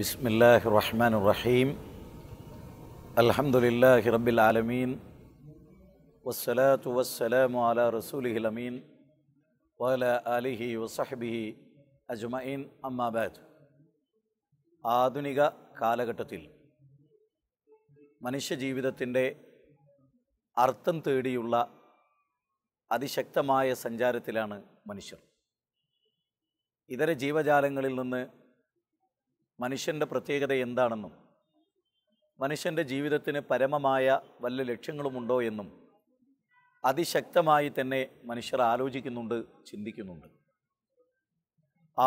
بسم الله الرحمن الرحيم الحمد لله رب العالمين والصلاة والسلام على رسوله الأمين وعلى آله وصحبه أجمعين أما بعد ആധുനിക കാലഘട്ടത്തിൽ മനുഷ്യജീവിതത്തിൻ്റെ അർത്ഥം തേടിയുള്ള അതിശക്തമായ സഞ്ചാരത്തിലാണ് മനുഷ്യർ ഇതര ജീവജാലങ്ങളിൽ നിന്ന് മനുഷ്യൻ്റെ പ്രത്യേകത എന്താണെന്നും മനുഷ്യൻ്റെ ജീവിതത്തിന് പരമമായ വല്ല ലക്ഷ്യങ്ങളുമുണ്ടോ എന്നും അതിശക്തമായി തന്നെ മനുഷ്യർ ആലോചിക്കുന്നുണ്ട് ചിന്തിക്കുന്നുണ്ട്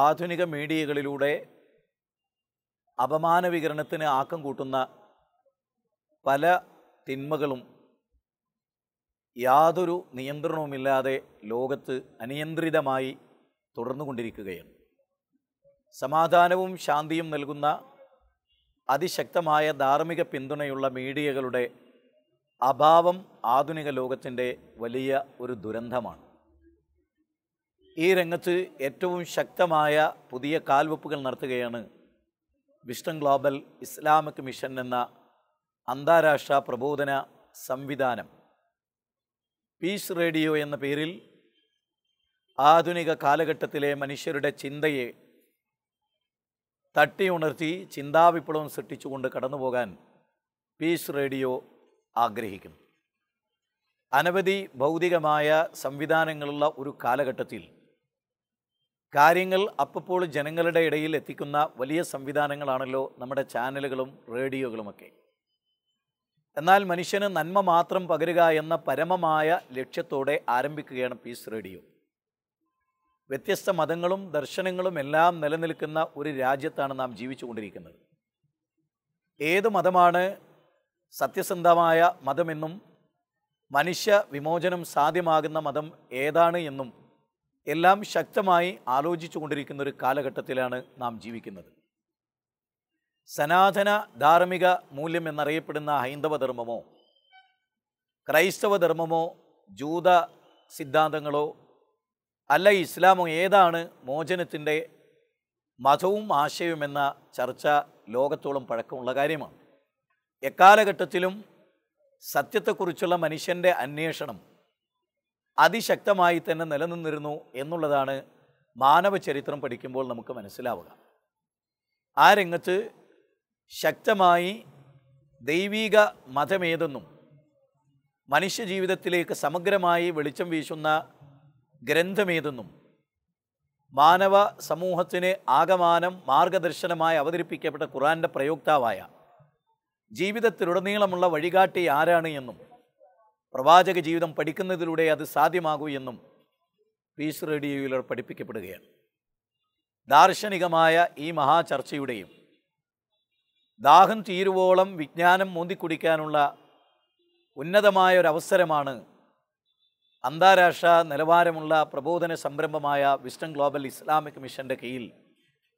ആധുനിക മീഡിയകളിലൂടെ വികരണത്തിന് ആക്കം കൂട്ടുന്ന പല തിന്മകളും യാതൊരു നിയന്ത്രണവുമില്ലാതെ ലോകത്ത് അനിയന്ത്രിതമായി തുടർന്നുകൊണ്ടിരിക്കുകയാണ് സമാധാനവും ശാന്തിയും നൽകുന്ന അതിശക്തമായ ധാർമ്മിക പിന്തുണയുള്ള മീഡിയകളുടെ അഭാവം ആധുനിക ലോകത്തിൻ്റെ വലിയ ഒരു ദുരന്തമാണ് ഈ രംഗത്ത് ഏറ്റവും ശക്തമായ പുതിയ കാൽവെപ്പുകൾ നടത്തുകയാണ് വിസ്റ്റൺ ഗ്ലോബൽ ഇസ്ലാമിക് മിഷൻ എന്ന അന്താരാഷ്ട്ര പ്രബോധന സംവിധാനം പീസ് റേഡിയോ എന്ന പേരിൽ ആധുനിക കാലഘട്ടത്തിലെ മനുഷ്യരുടെ ചിന്തയെ തട്ടി ഉണർത്തി ചിന്താവിപ്ലവം സൃഷ്ടിച്ചുകൊണ്ട് കടന്നു പോകാൻ പീസ് റേഡിയോ ആഗ്രഹിക്കുന്നു അനവധി ഭൗതികമായ സംവിധാനങ്ങളുള്ള ഒരു കാലഘട്ടത്തിൽ കാര്യങ്ങൾ അപ്പോൾ ജനങ്ങളുടെ ഇടയിൽ എത്തിക്കുന്ന വലിയ സംവിധാനങ്ങളാണല്ലോ നമ്മുടെ ചാനലുകളും റേഡിയോകളുമൊക്കെ എന്നാൽ മനുഷ്യന് നന്മ മാത്രം പകരുക എന്ന പരമമായ ലക്ഷ്യത്തോടെ ആരംഭിക്കുകയാണ് പീസ് റേഡിയോ വ്യത്യസ്ത മതങ്ങളും ദർശനങ്ങളും എല്ലാം നിലനിൽക്കുന്ന ഒരു രാജ്യത്താണ് നാം ജീവിച്ചുകൊണ്ടിരിക്കുന്നത് ഏത് മതമാണ് സത്യസന്ധമായ മതമെന്നും മനുഷ്യ വിമോചനം സാധ്യമാകുന്ന മതം ഏതാണ് എന്നും എല്ലാം ശക്തമായി ആലോചിച്ചു കൊണ്ടിരിക്കുന്ന ഒരു കാലഘട്ടത്തിലാണ് നാം ജീവിക്കുന്നത് സനാതന ധാർമ്മിക മൂല്യം എന്നറിയപ്പെടുന്ന ഹൈന്ദവ ധർമ്മമോ ക്രൈസ്തവ ധർമ്മമോ ജൂത സിദ്ധാന്തങ്ങളോ അല്ല ഇസ്ലാമോ ഏതാണ് മോചനത്തിൻ്റെ മതവും ആശയവുമെന്ന ചർച്ച ലോകത്തോളം പഴക്കമുള്ള കാര്യമാണ് എക്കാലഘട്ടത്തിലും സത്യത്തെക്കുറിച്ചുള്ള മനുഷ്യൻ്റെ അന്വേഷണം അതിശക്തമായി തന്നെ നിലനിന്നിരുന്നു എന്നുള്ളതാണ് മാനവ ചരിത്രം പഠിക്കുമ്പോൾ നമുക്ക് മനസ്സിലാവുക ആ രംഗത്ത് ശക്തമായി ദൈവീക മതമേതെന്നും മനുഷ്യജീവിതത്തിലേക്ക് സമഗ്രമായി വെളിച്ചം വീശുന്ന ഗ്രന്ഥമേതെന്നും മാനവ സമൂഹത്തിന് ആകമാനം മാർഗദർശനമായി അവതരിപ്പിക്കപ്പെട്ട ഖുറാൻ്റെ പ്രയോക്താവായ ജീവിതത്തിലുടനീളമുള്ള വഴികാട്ടി ആരാണ് എന്നും പ്രവാചക ജീവിതം പഠിക്കുന്നതിലൂടെ അത് സാധ്യമാകൂ എന്നും പീസ് റേഡിയോയിൽ പഠിപ്പിക്കപ്പെടുകയാണ് ദാർശനികമായ ഈ മഹാചർച്ചയുടെയും ദാഹം തീരുവോളം വിജ്ഞാനം മോന്തിക്കുടിക്കാനുള്ള ഉന്നതമായ ഒരു അവസരമാണ് അന്താരാഷ്ട്ര നിലവാരമുള്ള പ്രബോധന സംരംഭമായ വിസ്റ്റം ഗ്ലോബൽ ഇസ്ലാമിക് മിഷൻ്റെ കീഴിൽ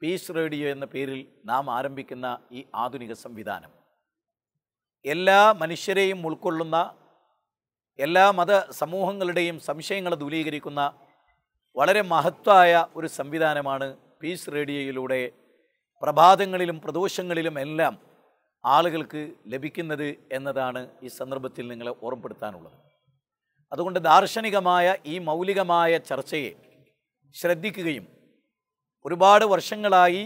പീസ് റേഡിയോ എന്ന പേരിൽ നാം ആരംഭിക്കുന്ന ഈ ആധുനിക സംവിധാനം എല്ലാ മനുഷ്യരെയും ഉൾക്കൊള്ളുന്ന എല്ലാ മത സമൂഹങ്ങളുടെയും സംശയങ്ങളെ ദൂലീകരിക്കുന്ന വളരെ മഹത്വായ ഒരു സംവിധാനമാണ് പീസ് റേഡിയോയിലൂടെ പ്രഭാതങ്ങളിലും പ്രദോഷങ്ങളിലും എല്ലാം ആളുകൾക്ക് ലഭിക്കുന്നത് എന്നതാണ് ഈ സന്ദർഭത്തിൽ നിങ്ങളെ ഓർമ്മപ്പെടുത്താനുള്ളത് അതുകൊണ്ട് ദാർശനികമായ ഈ മൗലികമായ ചർച്ചയെ ശ്രദ്ധിക്കുകയും ഒരുപാട് വർഷങ്ങളായി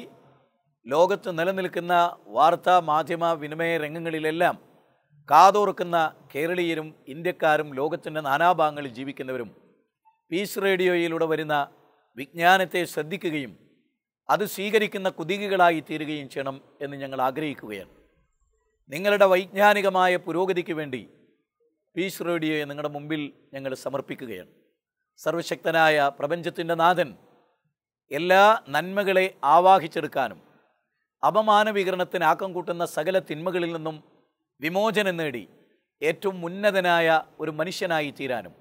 ലോകത്ത് നിലനിൽക്കുന്ന വാർത്താ മാധ്യമ വിനിമയ രംഗങ്ങളിലെല്ലാം കാതോർക്കുന്ന കേരളീയരും ഇന്ത്യക്കാരും ലോകത്തിൻ്റെ നാനാഭാഗങ്ങളിൽ ജീവിക്കുന്നവരും പീസ് റേഡിയോയിലൂടെ വരുന്ന വിജ്ഞാനത്തെ ശ്രദ്ധിക്കുകയും അത് സ്വീകരിക്കുന്ന കുതികളായി തീരുകയും ചെയ്യണം എന്ന് ഞങ്ങൾ ആഗ്രഹിക്കുകയാണ് നിങ്ങളുടെ വൈജ്ഞാനികമായ പുരോഗതിക്ക് വേണ്ടി പീസ് റേഡിയോയെ നിങ്ങളുടെ മുമ്പിൽ ഞങ്ങൾ സമർപ്പിക്കുകയാണ് സർവശക്തനായ പ്രപഞ്ചത്തിൻ്റെ നാഥൻ എല്ലാ നന്മകളെ ആവാഹിച്ചെടുക്കാനും അപമാനവികരണത്തിന് ആക്കം കൂട്ടുന്ന സകല തിന്മകളിൽ നിന്നും വിമോചനം നേടി ഏറ്റവും ഉന്നതനായ ഒരു മനുഷ്യനായി തീരാനും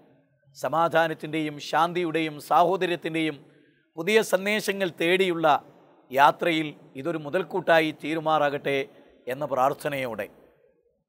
സമാധാനത്തിൻ്റെയും ശാന്തിയുടെയും സാഹോദര്യത്തിൻ്റെയും പുതിയ സന്ദേശങ്ങൾ തേടിയുള്ള യാത്രയിൽ ഇതൊരു മുതൽക്കൂട്ടായി തീരുമാറാകട്ടെ എന്ന പ്രാർത്ഥനയോടെ